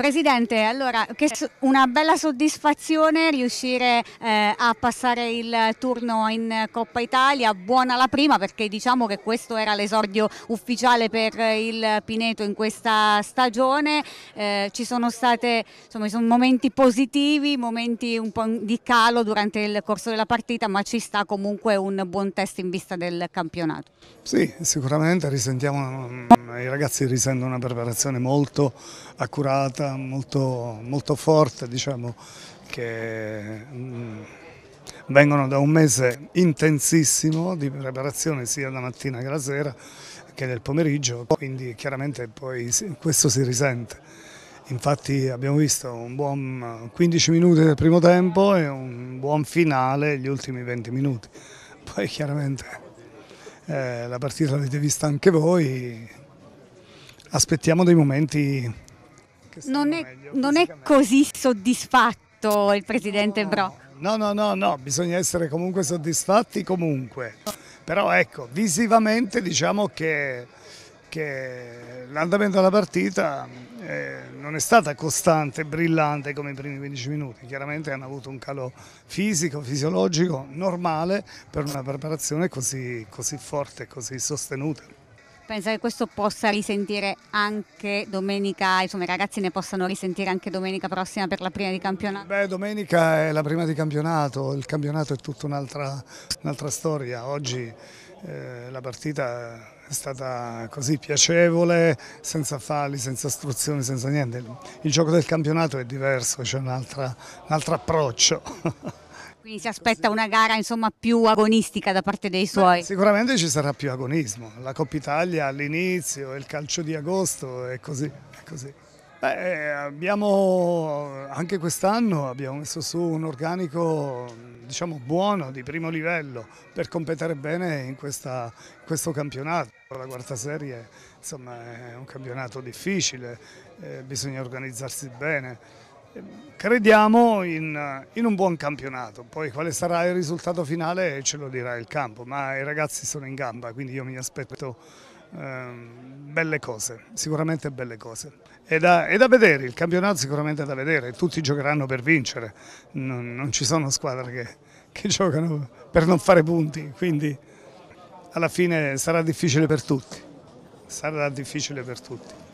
Presidente, allora, che una bella soddisfazione riuscire eh, a passare il turno in Coppa Italia, buona la prima perché diciamo che questo era l'esordio ufficiale per il Pineto in questa stagione, eh, ci sono stati momenti positivi, momenti un po' di calo durante il corso della partita, ma ci sta comunque un buon test in vista del campionato. Sì, sicuramente risentiamo mm, i ragazzi risentono una preparazione molto accurata, molto, molto forte, diciamo che mh, mm, vengono da un mese intensissimo di preparazione sia la mattina che la sera che nel pomeriggio, quindi chiaramente poi questo si risente. Infatti abbiamo visto un buon 15 minuti del primo tempo e un buon finale gli ultimi 20 minuti. Poi chiaramente eh, la partita l'avete vista anche voi, aspettiamo dei momenti che non è, meglio, non è così soddisfatto il presidente no, Brock no no no no bisogna essere comunque soddisfatti comunque però ecco visivamente diciamo che, che l'andamento della partita eh, non è stata costante, brillante come i primi 15 minuti, chiaramente hanno avuto un calo fisico, fisiologico, normale per una preparazione così, così forte, così sostenuta pensa che questo possa risentire anche domenica, insomma i ragazzi ne possano risentire anche domenica prossima per la prima di campionato? Beh, domenica è la prima di campionato, il campionato è tutta un'altra un storia, oggi eh, la partita è stata così piacevole, senza falli, senza istruzioni, senza niente. Il gioco del campionato è diverso, c'è un altro approccio. Quindi si aspetta una gara insomma, più agonistica da parte dei suoi? Beh, sicuramente ci sarà più agonismo, la Coppa Italia all'inizio, il calcio di agosto e così. È così. Beh, eh, abbiamo, anche quest'anno abbiamo messo su un organico diciamo, buono, di primo livello, per competere bene in, questa, questo campionato. La quarta serie insomma, è un campionato difficile, eh, bisogna organizzarsi bene crediamo in, in, un buon campionato, poi quale sarà il risultato finale ce lo dirà il campo, ma i ragazzi sono in gamba, quindi io mi aspetto eh, belle cose, sicuramente belle cose. È da, è da, vedere, il campionato sicuramente è da vedere, tutti giocheranno per vincere, non, non ci sono squadre che, che giocano per non fare punti, quindi alla fine sarà difficile per tutti, sarà difficile per tutti.